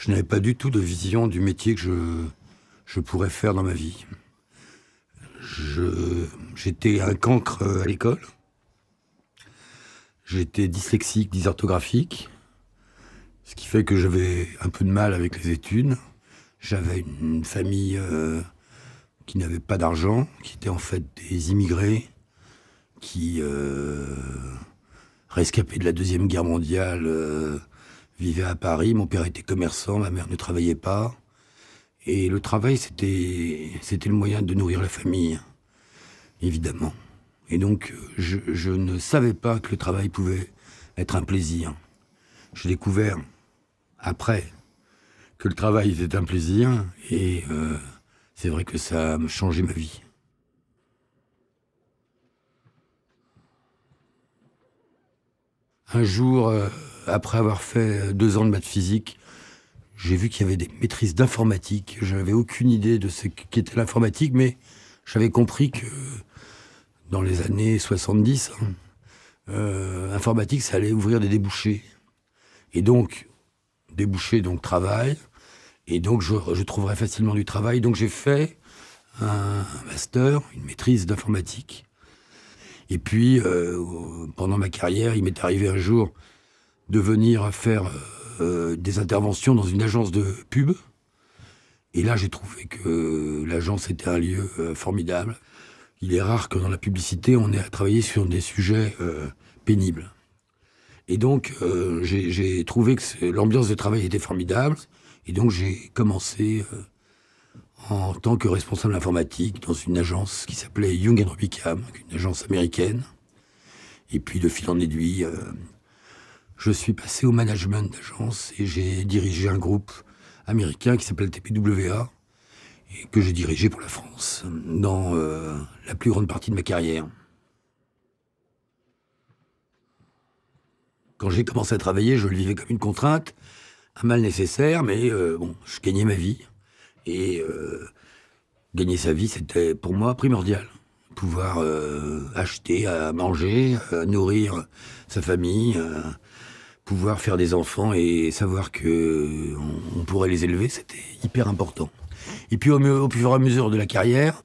je n'avais pas du tout de vision du métier que je, pourrais faire dans ma vie. J'étais un cancre euh, à l'école. J'étais dyslexique, dysorthographique, ce qui fait que j'avais un peu de mal avec les études. J'avais une famille euh, qui n'avait pas d'argent, qui était en fait des immigrés, qui euh, rescapés de la Deuxième Guerre mondiale, euh, je vivais à Paris, mon père était commerçant, ma mère ne travaillait pas. Et le travail, c'était, c'était le moyen de nourrir la famille, évidemment. Et donc, je, ne savais pas que le travail pouvait être un plaisir. Je découvert après que le travail était un plaisir, et euh, c'est vrai que ça a changé ma vie. Un jour, euh, après avoir fait deux ans de maths physique, j'ai vu qu'il y avait des maîtrises d'informatique. Je n'avais aucune idée de ce qu'était l'informatique, mais j'avais compris que dans les années 70, l'informatique, hein, euh, informatique, ça allait ouvrir des débouchés. Et donc, débouchés, donc travail. Et donc, je, trouverais facilement du travail. Donc, j'ai fait un master, une maîtrise d'informatique. Et puis, euh, pendant ma carrière, il m'est arrivé un jour de venir faire euh, des interventions dans une agence de pub. Et là, j'ai trouvé que l'agence était un lieu euh, formidable. Il est rare que dans la publicité, on ait à travailler sur des sujets euh, pénibles. Et donc, j'ai trouvé que l'ambiance de travail était formidable. Et donc, j'ai commencé en tant que responsable informatique dans une agence qui s'appelait Young Rubicam, une agence américaine. Et puis, de fil en aiguille, je suis passé au management d'agence et j'ai dirigé un groupe américain qui s'appelle TPWA et que j'ai dirigé pour la France dans euh, la plus grande partie de ma carrière. Quand j'ai commencé à travailler, je le vivais comme une contrainte, un mal nécessaire, mais euh, bon, je gagnais ma vie. Et euh, gagner sa vie, c'était pour moi primordial. Pouvoir acheter à manger, à nourrir sa famille, pouvoir faire des enfants et savoir que on, pourrait les élever, c'était hyper important. Et puis au, au, fur et à mesure de la carrière,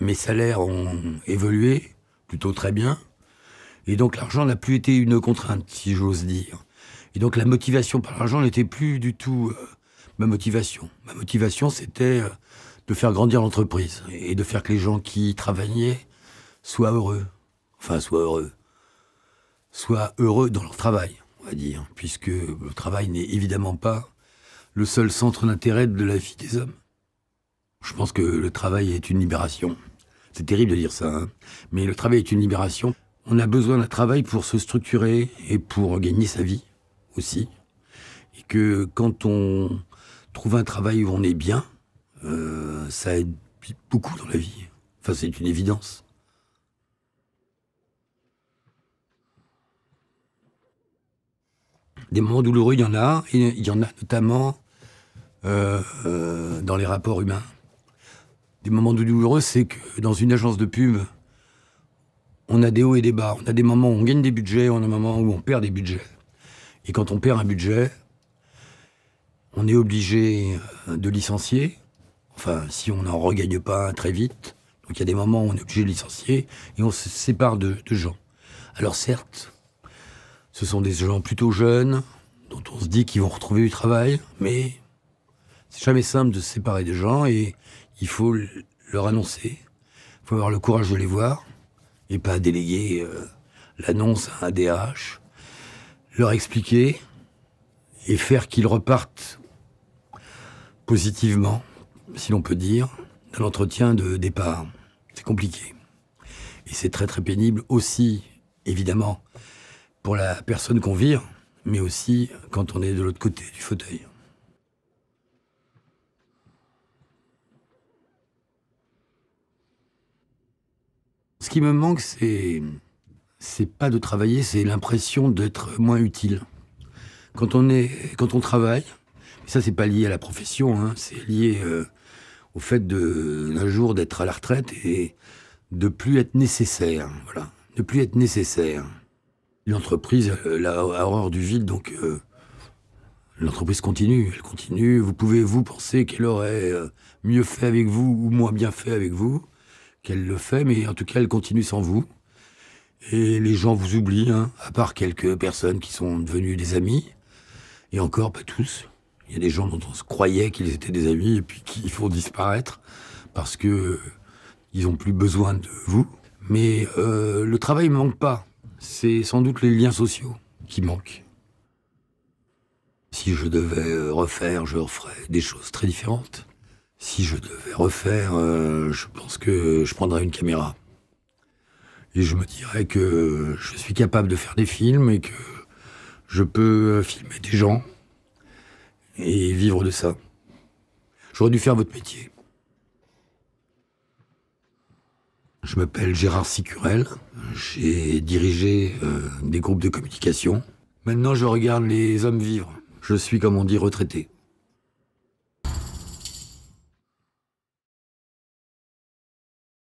mes salaires ont évolué plutôt très bien. Et donc l'argent n'a plus été une contrainte, si j'ose dire. Et donc la motivation par l'argent n'était plus du tout euh, ma motivation. Ma motivation, c'était euh, de faire grandir l'entreprise et de faire que les gens qui travaillaient soient heureux. Enfin, soient heureux soient heureux dans leur travail, on va dire, puisque le travail n'est évidemment pas le seul centre d'intérêt de la vie des hommes. Je pense que le travail est une libération. C'est terrible de dire ça, hein. mais le travail est une libération. On a besoin d'un travail pour se structurer et pour gagner sa vie aussi. Et que quand on trouve un travail où on est bien, euh, ça aide beaucoup dans la vie. Enfin, c'est une évidence. Des moments douloureux, il y en a. il y en a notamment euh, euh, dans les rapports humains. Des moments douloureux, c'est que dans une agence de pub, on a des hauts et des bas. On a des moments où on gagne des budgets, on a des moments où on perd des budgets. Et quand on perd un budget, on est obligé euh, de licencier. Enfin, si on n'en regagne pas très vite. Donc il y a des moments où on est obligé de licencier et on se sépare de gens. Alors certes, ce sont des gens plutôt jeunes, dont on se dit qu'ils vont retrouver du travail, mais c'est jamais simple de se séparer des gens et il faut leur annoncer. Il faut avoir le courage de les voir et pas déléguer euh, l'annonce à un DH. Leur expliquer et faire qu'ils repartent positivement, si l'on peut dire, de l'entretien de départ. C'est compliqué. Et c'est très très pénible aussi, évidemment, pour la personne qu'on vire, mais aussi quand on est de l'autre côté du fauteuil. Ce qui me manque, c'est c'est pas de travailler, c'est l'impression d'être moins utile. Quand on est, quand on travaille, ça c'est pas lié à la profession, hein, c'est lié euh, au fait d'un jour d'être à la retraite et de plus être nécessaire, voilà, de plus être nécessaire l'entreprise euh, la horreur du vide, donc euh, l'entreprise continue, elle continue. Vous pouvez vous penser qu'elle aurait euh, mieux fait avec vous ou moins bien fait avec vous, qu'elle le fait, mais en tout cas, elle continue sans vous. Et les gens vous oublient, hein, à part quelques personnes qui sont devenues des amis, et encore pas tous. Il y a des gens dont on se croyait qu'ils étaient des amis et puis qui font disparaître parce que ils ont plus besoin de vous. Mais le travail ne manque pas c'est sans doute les liens sociaux qui manquent. Si je devais euh, refaire, je referais des choses très différentes. Si je devais refaire, euh, je pense que je prendrais une caméra. Et je me dirais que je suis capable de faire des films et que je peux euh, filmer des gens et vivre de ça. J'aurais dû faire votre métier. Je m'appelle Gérard Sicurel. J'ai dirigé euh, des groupes de communication. Maintenant, je regarde les hommes vivre. Je suis, comme on dit, retraité.